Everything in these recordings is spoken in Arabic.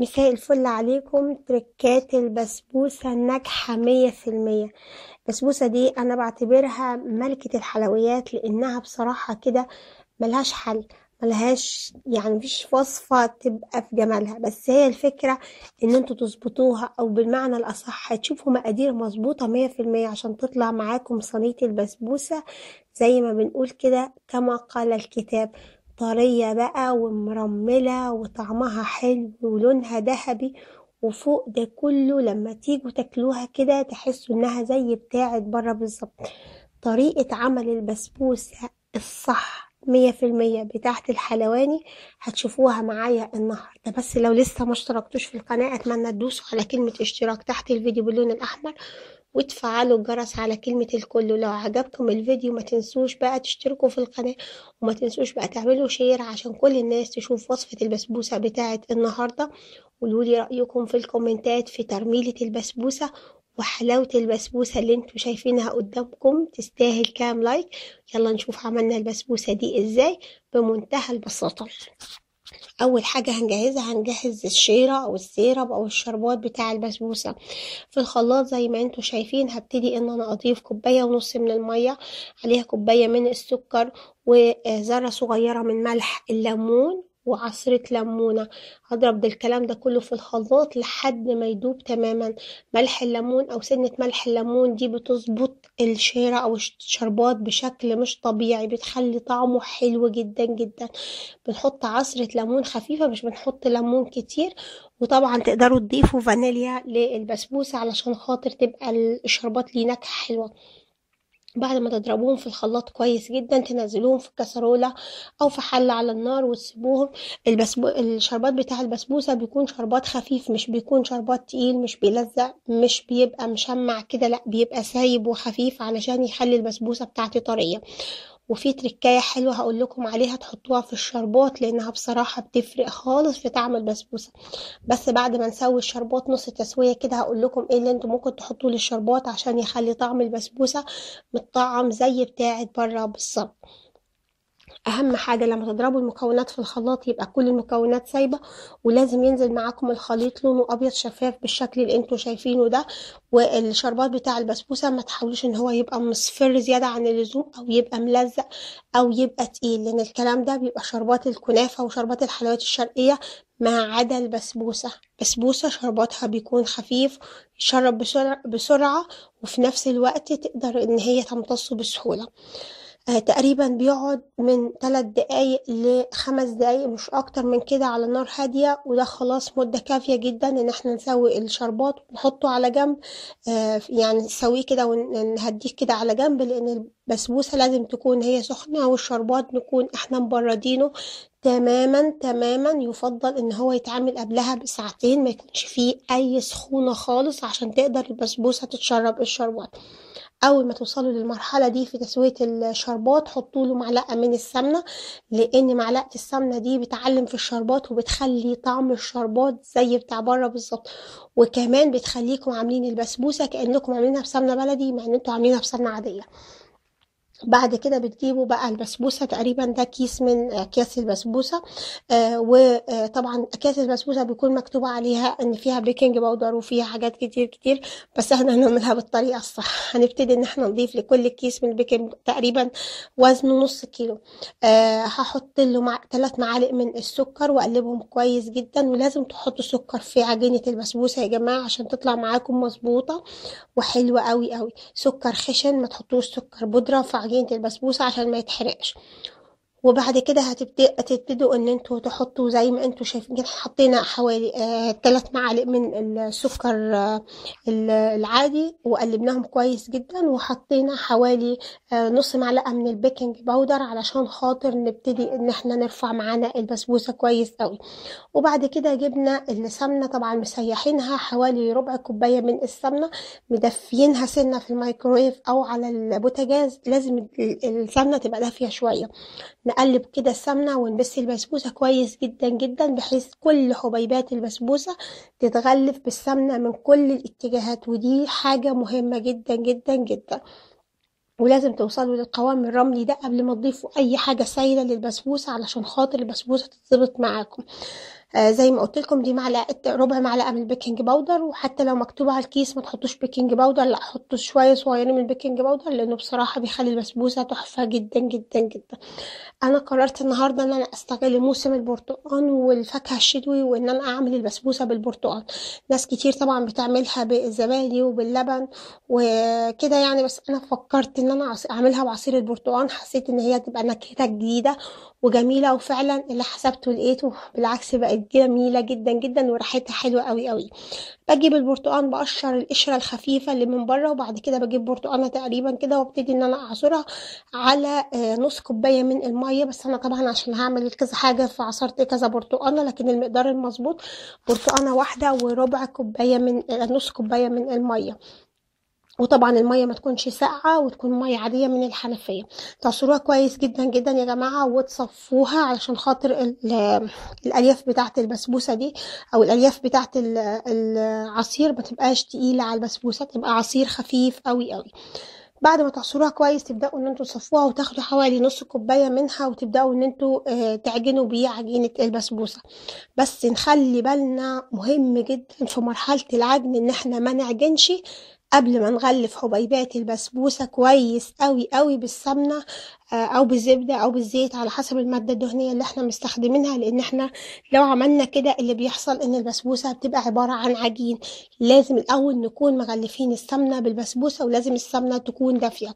مساء الفل عليكم تركات البسبوسة الناجحة مية في المية البسبوسة دي أنا بعتبرها ملكة الحلويات لأنها بصراحة كده ملهاش حل ملهاش يعني مفيش وصفة تبقى في جمالها بس هي الفكرة ان انتوا تظبطوها او بالمعنى الاصح تشوفوا مقادير مظبوطة مية في المية عشان تطلع معاكم صينية البسبوسة زي ما بنقول كده كما قال الكتاب طرية بقى ومرملة وطعمها حلو ولونها ذهبي وفوق ده كله لما تيجوا تاكلوها كده تحسوا انها زي بتاعت بره بالظبط طريقة عمل البسبوسة الصح مية في المية بتاعت الحلواني هتشوفوها معايا النهاردة بس لو لسه ما اشتركتوش في القناة اتمنى تدوسوا على كلمة اشتراك تحت الفيديو باللون الاحمر وتفعلوا الجرس على كلمة الكل ولو عجبكم الفيديو ما تنسوش بقى تشتركوا في القناة وما تنسوش بقى تعملوا شير عشان كل الناس تشوف وصفة البسبوسة بتاعة النهاردة قولولي رأيكم في الكومنتات في ترميلة البسبوسة وحلاوة البسبوسة اللي انتوا شايفينها قدامكم تستاهل كام لايك يلا نشوف عملنا البسبوسة دي ازاي بمنتهى البساطة اول حاجه هنجهزها هنجهز الشيره او السيرب او الشربات بتاع البسبوسه في الخلاط زي ما انتم شايفين هبتدي ان انا اضيف كوبايه ونص من الميه عليها كوبايه من السكر وذره صغيره من ملح الليمون وعصرة ليمونة هضرب الكلام ده كله في الخلاط لحد ما يدوب تماما ملح الليمون او سنة ملح الليمون دي بتظبط الشيرة او الشربات بشكل مش طبيعي بتخلي طعمه حلو جدا جدا بنحط عصرة ليمون خفيفة مش بنحط ليمون كتير وطبعا تقدروا تضيفوا فانيليا للبسبوسة علشان خاطر تبقى الشربات ليه نكهة حلوة بعد ما تضربوهم في الخلاط كويس جدا تنزلوهم في الكسرولة او في حلة على النار وتسيبوهم البسبو... الشربات بتاع البسبوسة بيكون شربات خفيف مش بيكون شربات تقيل مش بيلزق مش بيبقى مشمع كده لا بيبقى سايب وخفيف علشان يخلي البسبوسة بتاعتي طرية وفي تركايه حلوه هقول لكم عليها تحطوها في الشربات لانها بصراحه بتفرق خالص في طعم البسبوسه بس بعد ما نسوي الشربات نص تسويه كده هقول لكم ايه اللي انتم ممكن تحطوه للشربات عشان يخلي طعم البسبوسه متطعم زي بتاعه بره بالظبط اهم حاجه لما تضربوا المكونات في الخلاط يبقى كل المكونات سايبه ولازم ينزل معاكم الخليط لونه ابيض شفاف بالشكل اللي انتوا شايفينه ده والشربات بتاع البسبوسه ما تحاولوش ان هو يبقى مصفر زياده عن اللزوم او يبقى ملزق او يبقى تقيل لان الكلام ده بيبقى شربات الكنافه وشربات الحلويات الشرقيه ما عدا البسبوسة بسبوسة شرباتها بيكون خفيف يشرب بسرعة, بسرعة وفي نفس الوقت تقدر ان هي تمتصه بسهولة آه، تقريبا بيقعد من ثلاث دقايق لخمس دقايق مش اكتر من كده على نار هادية وده خلاص مدة كافية جدا ان احنا نسوي الشربات ونحطه على جنب آه، يعني نسويه كده ونهديه كده على جنب لان البسبوسة لازم تكون هي سخنة والشربات نكون احنا مبردينه تماما تماما يفضل ان هو يتعمل قبلها بساعتين ما يكونش فيه اي سخونة خالص عشان تقدر البسبوسة تتشرب الشربات اول ما توصلوا للمرحله دي في تسويه الشربات حطوا له معلقه من السمنه لان معلقه السمنه دي بتعلم في الشربات وبتخلي طعم الشربات زي بتاع بره بالظبط وكمان بتخليكم عاملين البسبوسه كانكم عاملينها بسمنه بلدي مع ان انتوا عاملينها بسمنه عاديه بعد كده بتجيبوا بقى البسبوسه تقريبا ده كيس من آه، اكياس البسبوسه آه وطبعا آه، اكياس البسبوسه بيكون مكتوبه عليها ان فيها بيكنج باودر وفيها حاجات كتير كتير بس احنا هنعملها بالطريقه الصح هنبتدي ان احنا نضيف لكل كيس من البيكنج تقريبا وزنه نص كيلو آه هحط له مع... ثلاث معالق من السكر واقلبهم كويس جدا ولازم تحطوا سكر في عجينه البسبوسه يا جماعه عشان تطلع معاكم مظبوطه وحلوه قوي قوي سكر خشن ما تحطوش سكر بودره عجينة البسبوسة عشان ما يتحرقش وبعد كده هتبتدوا ان انتوا تحطوا زي ما انتوا شايفين حطينا حوالي ثلاث آه، معالق من السكر آه، العادي وقلبناهم كويس جدا وحطينا حوالي آه، نص معلقه من البيكنج باودر علشان خاطر نبتدي ان احنا نرفع معانا البسبوسه كويس قوي وبعد كده جبنا السمنه طبعا مسيحينها حوالي ربع كوبايه من السمنه مدفينها سنه في الميكرويف او على البوتاجاز لازم السمنه تبقى دافيه شويه نقلب كده السمنة ونبس البسبوسة كويس جدا جدا بحيث كل حبيبات البسبوسة تتغلف بالسمنة من كل الاتجاهات ودي حاجة مهمة جدا جدا جدا ولازم توصلوا للقوام الرملي ده قبل ما تضيفوا اي حاجه سايله للبسبوسه علشان خاطر البسبوسه تتظبط معاكم آه، زي ما قلت لكم دي معلقه ربع معلقه من البيكنج باودر وحتى لو مكتوب على الكيس ما تحطوش بيكنج باودر لا حطوا شويه صغيرين من البيكنج باودر لانه بصراحه بيخلي البسبوسه تحفه جدا جدا جدا انا قررت النهارده ان انا استغل موسم البرتقال والفاكهه الشتوي وان انا اعمل البسبوسه بالبرتقال ناس كتير طبعا بتعملها بالزبادي وباللبن وكده يعني بس انا فكرت ان انا اعملها بعصير البرتقال حسيت ان هي تبقى نكهتها جديده وجميله وفعلا اللي حسبته لقيته بالعكس بقت جميله جدا جدا وريحتها حلوه قوي قوي بجيب البرتقان بقشر القشره الخفيفه اللي من بره وبعد كده بجيب برتقانه تقريبا كده وابتدي ان انا اعصرها على آه، نص كوبايه من الميه بس انا طبعا عشان هعمل كذا حاجه فعصرت كذا برتقانه لكن المقدار المظبوط برتقانه واحده وربع كوبايه من آه، نص كوبايه من الميه وطبعا الميه ما تكونش ساقعه وتكون ميه عاديه من الحنفيه تعصروها كويس جدا جدا يا جماعه وتصفوها علشان خاطر الالياف بتاعه البسبوسه دي او الالياف بتاعه العصير ما تبقاش تقيله على البسبوسه تبقى عصير خفيف قوي قوي بعد ما تعصروها كويس تبداوا ان انتوا تصفوها وتاخدوا حوالي نص كوبايه منها وتبداوا ان انتوا آه، تعجنوا بيه عجينه البسبوسه بس نخلي بالنا مهم جدا في مرحله العجن ان احنا ما نعجنش قبل ما نغلف حبيبات البسبوسة كويس قوي قوي بالسمنة آه، او بالزبدة او بالزيت على حسب المادة الدهنية اللي احنا مستخدمينها لان احنا لو عملنا كده اللي بيحصل ان البسبوسة بتبقى عبارة عن عجين لازم الاول نكون مغلفين السمنة بالبسبوسة ولازم السمنة تكون دافية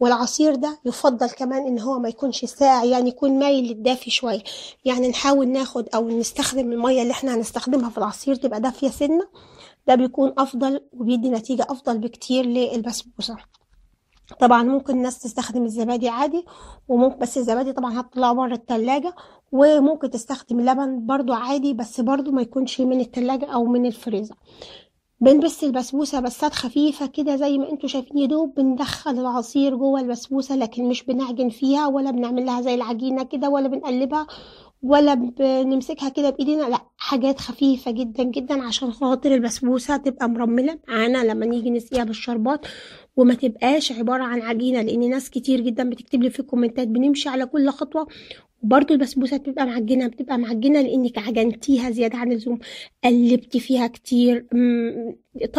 والعصير ده يفضل كمان ان هو ما يكونش ساقع يعني يكون مايل للدافي شوية يعني نحاول ناخد او نستخدم المية اللي احنا هنستخدمها في العصير تبقى دافية سنة ده بيكون أفضل وبيدي نتيجة أفضل بكتير للبسبوسة طبعا ممكن الناس تستخدم الزبادي عادي وممكن بس الزبادي طبعا هتطلعه بره التلاجة وممكن تستخدم لبن برضو عادي بس برضو ما يكونش من التلاجة أو من الفريزر بنبس البسبوسه بسات خفيفه كده زي ما انتوا شايفين يدوب بندخل العصير جوه البسبوسه لكن مش بنعجن فيها ولا بنعملها زي العجينه كده ولا بنقلبها ولا بنمسكها كده بايدينا لا حاجات خفيفه جدا جدا عشان خاطر البسبوسه تبقى مرمله معانا لما نيجي نسقيها بالشربات وما تبقاش عباره عن عجينه لان ناس كتير جدا بتكتب لي في الكومنتات بنمشي على كل خطوه وبرده البسبوسه بتبقى معجنه بتبقى معجنه لانك عجنتيها زياده عن اللزوم قلبتي فيها كتير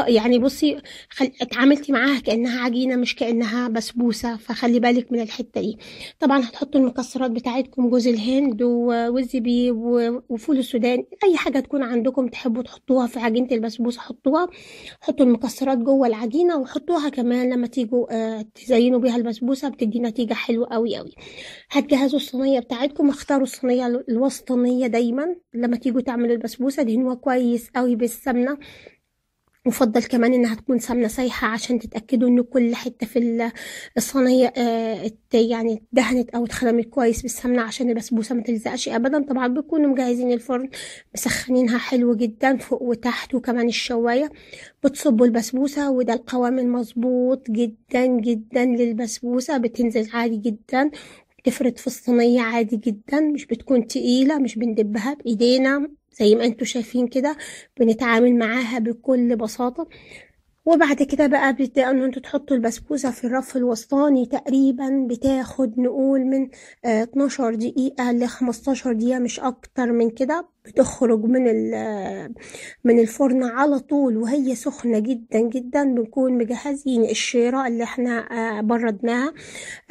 يعني بصي خل... اتعاملتي معاها كانها عجينه مش كانها بسبوسه فخلي بالك من الحته دي طبعا هتحطوا المكسرات بتاعتكم جوز الهند والزبيب وفول السودان اي حاجه تكون عندكم تحبوا تحطوها في عجينه البسبوسه حطوها حطوا المكسرات جوه العجينه وحطوها كمان لما تيجوا آه، تزينوا بيها البسبوسه بتدي نتيجه حلوه قوي قوي هتجهزوا الصينيه بتاعتكم اختاروا الصينيه الوسطانيه دايما لما تيجوا تعملوا البسبوسه دهنوها كويس قوي بالسمنه مفضل كمان انها تكون سمنه سايحه عشان تتاكدوا ان كل حته في الصينيه آه، يعني اتدهنت او اتخدمت كويس بالسمنه عشان البسبوسه ما تلزقش ابدا طبعا بيكونوا مجهزين الفرن مسخنينها حلو جدا فوق وتحت وكمان الشوايه بتصبوا البسبوسه وده القوام المظبوط جدا جدا للبسبوسه بتنزل عادي جدا تفرد في الصينية عادي جدا مش بتكون تقيلة مش بندبها بإيدينا زي ما انتم شايفين كده بنتعامل معاها بكل بساطة وبعد كده بقى بتبدأوا ان انتوا تحطوا البسبوسة في الرف الوسطاني تقريبا بتاخد نقول من آه، اتناشر دقيقة ل دقيقة مش اكتر من كده بتخرج من من الفرن على طول وهي سخنه جدا جدا بنكون مجهزين الشيره اللي احنا آه، بردناها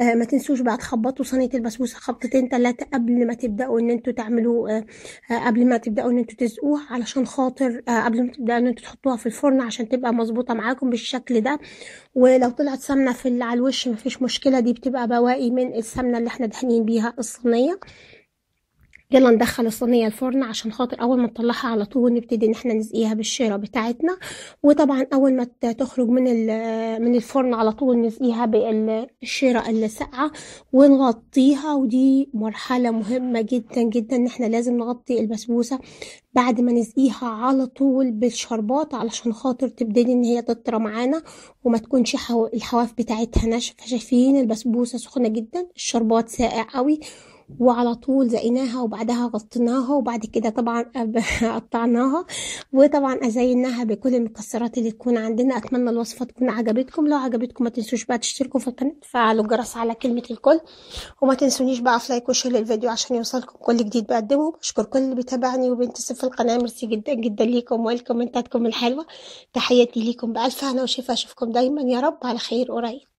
آه، ما تنسوش بقى تخبطوا صينيه البسبوسه خبطتين ثلاثه قبل ما تبداوا ان انتوا تعملوا آه، قبل ما تبداوا ان انتوا تسقوها علشان خاطر قبل ما تبداوا ان انتوا تحطوها في الفرن عشان تبقى مظبوطه معاكم بالشكل ده ولو طلعت سمنه في على الوش مفيش مشكله دي بتبقى بواقي من السمنه اللي احنا دهنين بيها الصينيه يلا ندخل الصينيه الفرن عشان خاطر اول ما نطلعها على طول نبتدي ان احنا نسقيها بالشيره بتاعتنا وطبعا اول ما تخرج من من الفرن على طول نسقيها بالشيره الساقعه ونغطيها ودي مرحله مهمه جدا جدا ان احنا لازم نغطي البسبوسه بعد ما نسقيها على طول بالشربات علشان خاطر تبتدي ان هي تطرى معانا وما تكونش الحواف بتاعتها ناشفه شايفين البسبوسه سخنه جدا الشربات ساقع قوي وعلى طول زقيناها وبعدها غطيناها وبعد كده طبعا قطعناها وطبعا ازيناها بكل المكسرات اللي تكون عندنا اتمنى الوصفه تكون عجبتكم لو عجبتكم ما تنسوش بقى تشتركوا في القناه تفعلوا الجرس على كلمه الكل وما تنسونيش بقى في لايك وشير للفيديو عشان يوصلكم كل جديد بقدمه بشكر كل اللي بيتابعني وبينتسب في القناه ميرسي جدا جدا ليكم ولكومنتاتكم الحلوه تحياتي ليكم بالف هنا وشفا اشوفكم دايما يا رب على خير قريب